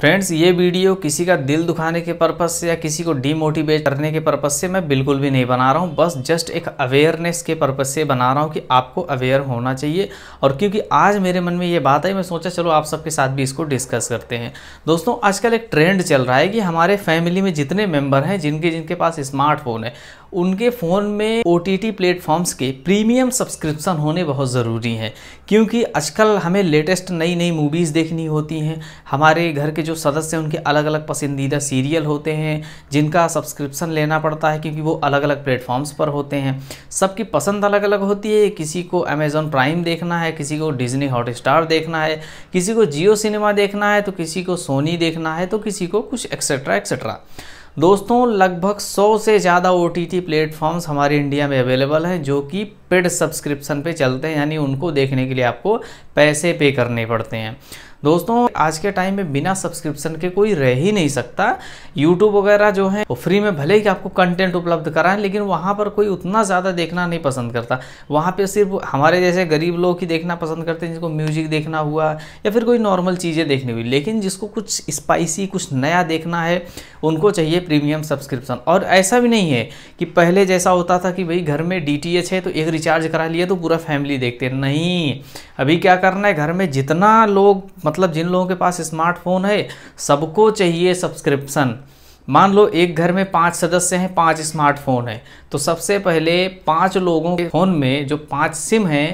friends ये video किसी का दिल दुखाने के पर्पज़ से या किसी को डीमोटिवेट करने के पर्पज़ से मैं बिल्कुल भी नहीं बना रहा हूँ बस जस्ट एक अवेयरनेस के पर्पज़ से बना रहा हूँ कि आपको अवेयर होना चाहिए और क्योंकि आज मेरे मन में ये बात आई मैं सोचा चलो आप सबके साथ भी इसको डिस्कस करते हैं दोस्तों आजकल एक ट्रेंड चल रहा है कि हमारे फैमिली में जितने मेम्बर हैं जिनके जिनके पास स्मार्टफोन है उनके फ़ोन में ओ टी प्लेटफॉर्म्स के प्रीमियम सब्सक्रिप्शन होने बहुत ज़रूरी हैं क्योंकि आजकल हमें लेटेस्ट नई नई मूवीज़ देखनी होती हैं हमारे घर के जो सदस्य हैं उनके अलग अलग पसंदीदा सीरियल होते हैं जिनका सब्सक्रिप्शन लेना पड़ता है क्योंकि वो अलग अलग प्लेटफॉर्म्स पर होते हैं सबकी पसंद अलग अलग होती है किसी को अमेज़ॉन प्राइम देखना है किसी को डिज़नी स्टार देखना है किसी को जियो सिनेमा देखना है तो किसी को सोनी देखना है तो किसी को कुछ एक्सेट्रा एक्सेट्रा दोस्तों लगभग 100 से ज़्यादा ओ टी प्लेटफॉर्म्स हमारे इंडिया में अवेलेबल हैं जो कि पेड सब्सक्रिप्शन पे चलते हैं यानी उनको देखने के लिए आपको पैसे पे करने पड़ते हैं दोस्तों आज के टाइम में बिना सब्सक्रिप्शन के कोई रह ही नहीं सकता यूट्यूब वगैरह जो है वो फ्री में भले ही आपको कंटेंट उपलब्ध कराएं लेकिन वहाँ पर कोई उतना ज़्यादा देखना नहीं पसंद करता वहाँ पर सिर्फ हमारे जैसे गरीब लोग ही देखना पसंद करते हैं जिनको म्यूजिक देखना हुआ या फिर कोई नॉर्मल चीज़ें देखनी हुई लेकिन जिसको कुछ स्पाइसी कुछ नया देखना है उनको चाहिए प्रीमियम सब्सक्रिप्शन और ऐसा भी नहीं है कि पहले जैसा होता था कि भाई घर में डी है तो एक रिचार्ज करा लिया तो पूरा फैमिली देखते नहीं अभी क्या करना है घर में जितना लोग मतलब जिन लोगों के पास स्मार्टफोन है सबको चाहिए सब्सक्रिप्शन मान लो एक घर में पांच सदस्य हैं पांच स्मार्टफोन है तो सबसे पहले पांच लोगों के फ़ोन में जो पांच सिम हैं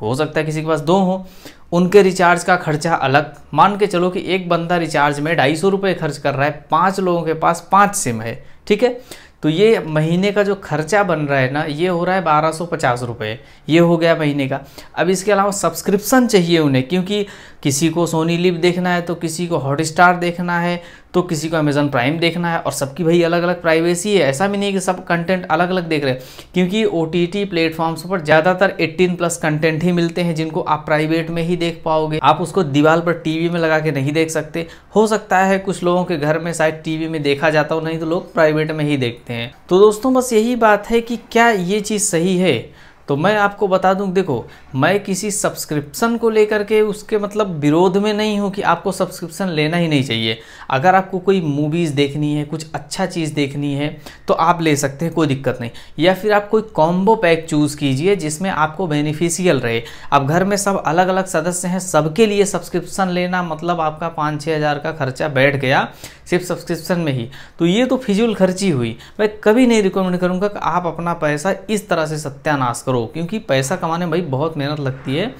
हो सकता है किसी के पास दो हो उनके रिचार्ज का खर्चा अलग मान के चलो कि एक बंदा रिचार्ज में ढाई सौ रुपये खर्च कर रहा है पांच लोगों के पास पांच सिम है ठीक है तो ये महीने का जो खर्चा बन रहा है ना ये हो रहा है बारह सौ पचास रुपये ये हो गया महीने का अब इसके अलावा सब्सक्रिप्शन चाहिए उन्हें क्योंकि किसी को सोनी लिप देखना है तो किसी को हॉटस्टार देखना है तो किसी को अमेज़न प्राइम देखना है और सबकी भाई अलग अलग प्राइवेसी है ऐसा भी नहीं कि सब कंटेंट अलग अलग देख रहे हैं क्योंकि ओ टी टी प्लेटफॉर्म्स पर ज़्यादातर 18 प्लस कंटेंट ही मिलते हैं जिनको आप प्राइवेट में ही देख पाओगे आप उसको दीवार पर टीवी में लगा के नहीं देख सकते हो सकता है कुछ लोगों के घर में शायद टीवी में देखा जाता हो नहीं तो लोग प्राइवेट में ही देखते हैं तो दोस्तों बस यही बात है कि क्या ये चीज़ सही है तो मैं आपको बता दूं देखो मैं किसी सब्सक्रिप्शन को लेकर के उसके मतलब विरोध में नहीं हूँ कि आपको सब्सक्रिप्शन लेना ही नहीं चाहिए अगर आपको कोई मूवीज़ देखनी है कुछ अच्छा चीज़ देखनी है तो आप ले सकते हैं कोई दिक्कत नहीं या फिर आप कोई कॉम्बो पैक चूज़ कीजिए जिसमें आपको बेनिफिशियल रहे अब घर में सब अलग अलग सदस्य हैं सबके लिए सब्सक्रिप्शन लेना मतलब आपका पाँच छः हज़ार का खर्चा बैठ गया सिर्फ सब्सक्रिप्शन में ही तो ये तो फिजूल खर्ची हुई मैं कभी नहीं रिकमेंड करूँगा कि आप अपना पैसा इस तरह से सत्यानाश करो करो क्योंकि पैसा कमाने में भाई बहुत मेहनत लगती है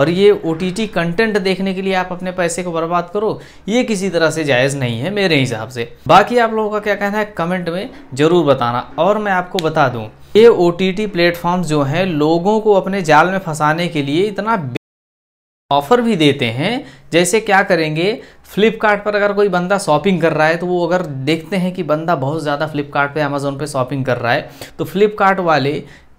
और ये ओ कंटेंट देखने के लिए आप अपने पैसे को बर्बाद करो ये किसी तरह से जायज़ नहीं है मेरे हिसाब से बाकी आप लोगों का क्या कहना है कमेंट में ज़रूर बताना और मैं आपको बता दूँ ये ओ टी जो हैं लोगों को अपने जाल में फंसाने के लिए इतना ऑफ़र भी देते हैं जैसे क्या करेंगे फ्लिपकार्ट पर अगर कोई बंदा शॉपिंग कर रहा है तो वो अगर देखते हैं कि बंदा बहुत ज़्यादा फ्लिपकार्ट पे अमेज़ोन पे शॉपिंग कर रहा है तो फ्लिपकार्ट वाले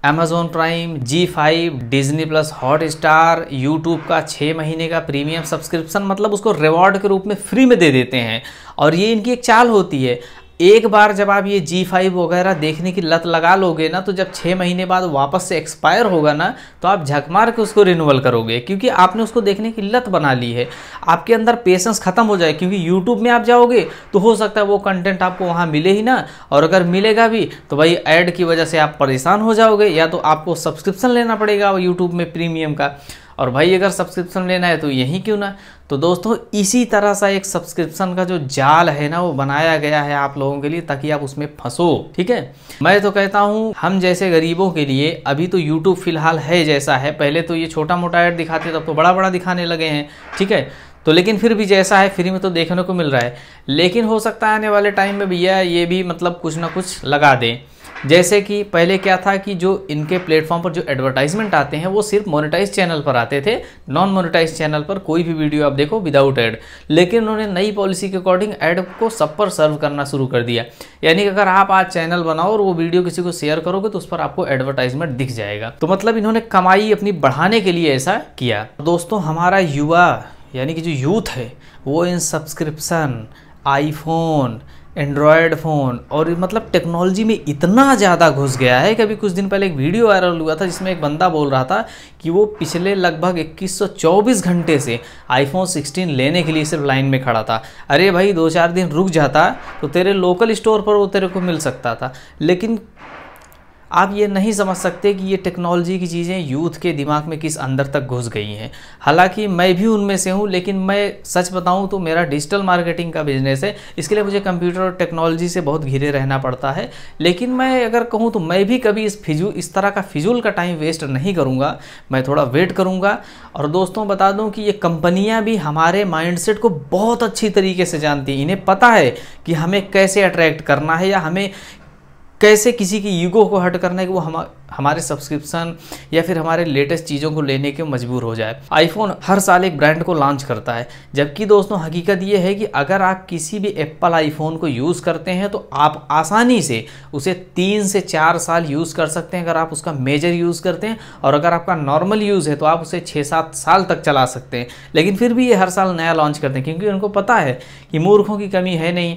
Amazon Prime Zee five Disney plus Hotstar YouTube का छः महीने का प्रीमियम सब्सक्रिप्शन मतलब उसको रिवॉर्ड के रूप में फ्री में दे देते हैं और ये इनकी एक चाल होती है एक बार जब आप ये जी फाइव वगैरह देखने की लत लगा लोगे ना तो जब छः महीने बाद वापस से एक्सपायर होगा ना तो आप झकमार के उसको रिन्यूअल करोगे क्योंकि आपने उसको देखने की लत बना ली है आपके अंदर पेशेंस ख़त्म हो जाए क्योंकि यूट्यूब में आप जाओगे तो हो सकता है वो कंटेंट आपको वहाँ मिले ही ना और अगर मिलेगा भी तो भाई ऐड की वजह से आप परेशान हो जाओगे या तो आपको सब्सक्रिप्शन लेना पड़ेगा यूट्यूब में प्रीमियम का और भाई अगर सब्सक्रिप्शन लेना है तो यहीं क्यों ना तो दोस्तों इसी तरह सा एक सब्सक्रिप्शन का जो जाल है ना वो बनाया गया है आप लोगों के लिए ताकि आप उसमें फंसो ठीक है मैं तो कहता हूँ हम जैसे गरीबों के लिए अभी तो यूट्यूब फिलहाल है जैसा है पहले तो ये छोटा मोटा ऐड दिखाते तब तो बड़ा बड़ा दिखाने लगे हैं ठीक है तो लेकिन फिर भी जैसा है फ्री में तो देखने को मिल रहा है लेकिन हो सकता है आने वाले टाइम में भैया ये भी मतलब कुछ ना कुछ लगा दें जैसे कि पहले क्या था कि जो इनके प्लेटफॉर्म पर जो एडवर्टाइजमेंट आते हैं वो सिर्फ मोनेटाइज चैनल पर आते थे नॉन मोनेटाइज चैनल पर कोई भी वीडियो आप देखो विदाउट एड लेकिन उन्होंने नई पॉलिसी के अकॉर्डिंग एड को सब पर सर्व करना शुरू कर दिया यानी कि अगर आप आज चैनल बनाओ और वो वीडियो किसी को शेयर करोगे तो उस पर आपको एडवर्टाइजमेंट दिख जाएगा तो मतलब इन्होंने कमाई अपनी बढ़ाने के लिए ऐसा किया दोस्तों हमारा युवा यानी कि जो यूथ है वो इन सब्सक्रिप्सन आईफोन एंड्रॉयड फ़ोन और मतलब टेक्नोलॉजी में इतना ज़्यादा घुस गया है कि अभी कुछ दिन पहले एक वीडियो वायरल हुआ था जिसमें एक बंदा बोल रहा था कि वो पिछले लगभग 2124 घंटे से आईफोन 16 लेने के लिए सिर्फ लाइन में खड़ा था अरे भाई दो चार दिन रुक जाता तो तेरे लोकल स्टोर पर वो तेरे को मिल सकता था लेकिन आप ये नहीं समझ सकते कि ये टेक्नोलॉजी की चीज़ें यूथ के दिमाग में किस अंदर तक घुस गई हैं हालांकि मैं भी उनमें से हूँ लेकिन मैं सच बताऊँ तो मेरा डिजिटल मार्केटिंग का बिजनेस है इसके लिए मुझे कंप्यूटर और टेक्नोलॉजी से बहुत घिरे रहना पड़ता है लेकिन मैं अगर कहूँ तो मैं भी कभी इस फिजू इस तरह का फिजूल का टाइम वेस्ट नहीं करूँगा मैं थोड़ा वेट करूँगा और दोस्तों बता दूँ कि ये कंपनियाँ भी हमारे माइंड को बहुत अच्छी तरीके से जानती हैं इन्हें पता है कि हमें कैसे अट्रैक्ट करना है या हमें कैसे किसी की ईगो को हट करना है कि वो हम हमारे सब्सक्रिप्शन या फिर हमारे लेटेस्ट चीज़ों को लेने के मजबूर हो जाए आईफोन हर साल एक ब्रांड को लॉन्च करता है जबकि दोस्तों हकीकत ये है कि अगर आप किसी भी एप्पल आईफोन को यूज़ करते हैं तो आप आसानी से उसे तीन से चार साल यूज़ कर सकते हैं अगर आप उसका मेजर यूज़ करते हैं और अगर आपका नॉर्मल यूज़ है तो आप उसे छः सात साल तक चला सकते हैं लेकिन फिर भी ये हर साल नया लॉन्च करते हैं क्योंकि उनको पता है कि मूर्खों की कमी है नहीं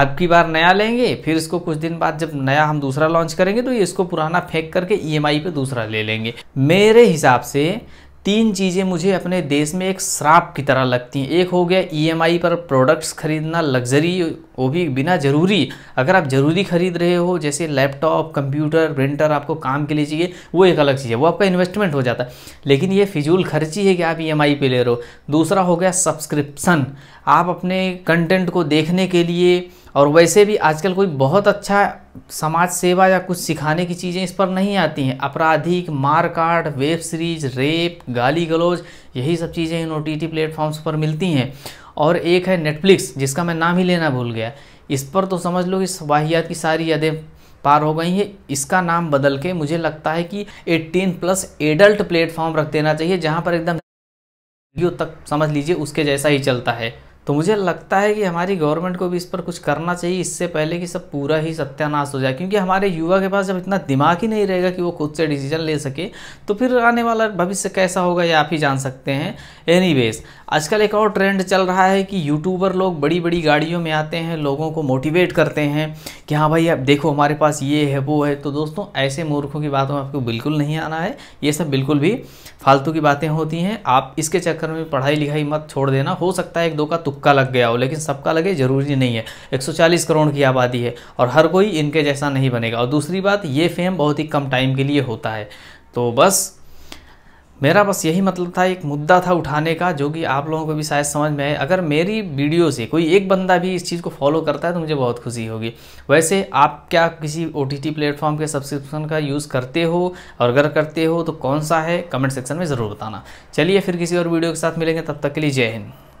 आपकी बार नया लेंगे फिर इसको कुछ दिन बाद जब नया हम दूसरा लॉन्च करेंगे तो ये इसको पुराना फेंक करके करके ई e पे दूसरा ले लेंगे मेरे हिसाब से तीन चीज़ें मुझे अपने देश में एक श्राप की तरह लगती हैं एक हो गया ईएमआई e पर प्रोडक्ट्स खरीदना लग्जरी वो भी बिना ज़रूरी अगर आप ज़रूरी खरीद रहे हो जैसे लैपटॉप कंप्यूटर प्रिंटर आपको काम के लिए चाहिए वो एक अलग चीज़ है वो आपका इन्वेस्टमेंट हो जाता है लेकिन ये फिजूल खर्ची है कि आप ई e पे ले रहे हो दूसरा हो गया सब्सक्रिप्सन आप अपने कंटेंट को देखने के लिए और वैसे भी आजकल कोई बहुत अच्छा समाज सेवा या कुछ सिखाने की चीज़ें इस पर नहीं आती हैं आपराधिक मारकाट वेब सीरीज रेप गाली गलोज यही सब चीज़ें इन ओ टी टी प्लेटफॉर्म्स पर मिलती हैं और एक है नेटफ्लिक्स जिसका मैं नाम ही लेना भूल गया इस पर तो समझ लो कि वाहियात की सारी यादें पार हो गई हैं इसका नाम बदल के मुझे लगता है कि 18 प्लस एडल्ट प्लेटफॉर्म रख देना चाहिए जहाँ पर एकदम तक समझ लीजिए उसके जैसा ही चलता है तो मुझे लगता है कि हमारी गवर्नमेंट को भी इस पर कुछ करना चाहिए इससे पहले कि सब पूरा ही सत्यानाश हो जाए क्योंकि हमारे युवा के पास जब इतना दिमाग ही नहीं रहेगा कि वो खुद से डिसीजन ले सके तो फिर आने वाला भविष्य कैसा होगा ये आप ही जान सकते हैं एनी आजकल एक और ट्रेंड चल रहा है कि यूट्यूबर लोग बड़ी बड़ी गाड़ियों में आते हैं लोगों को मोटिवेट करते हैं कि हाँ भाई अब देखो हमारे पास ये है वो है तो दोस्तों ऐसे मूर्खों की बातों में आपको बिल्कुल नहीं आना है ये सब बिल्कुल भी फालतू की बातें होती हैं आप इसके चक्कर में पढ़ाई लिखाई मत छोड़ देना हो सकता है एक दो का सबका लग गया हो लेकिन सबका लगे ज़रूरी नहीं है 140 करोड़ की आबादी है और हर कोई इनके जैसा नहीं बनेगा और दूसरी बात ये फेम बहुत ही कम टाइम के लिए होता है तो बस मेरा बस यही मतलब था एक मुद्दा था उठाने का जो कि आप लोगों को भी शायद समझ में आए अगर मेरी वीडियो से कोई एक बंदा भी इस चीज़ को फॉलो करता है तो मुझे बहुत खुशी होगी वैसे आप क्या किसी ओ टी टी प्लेटफॉर्म के सब्सक्रिप्शन का यूज़ करते हो और अगर करते हो तो कौन सा है कमेंट सेक्शन में ज़रूर बताना चलिए फिर किसी और वीडियो के साथ मिलेंगे तब तक के लिए जय हिंद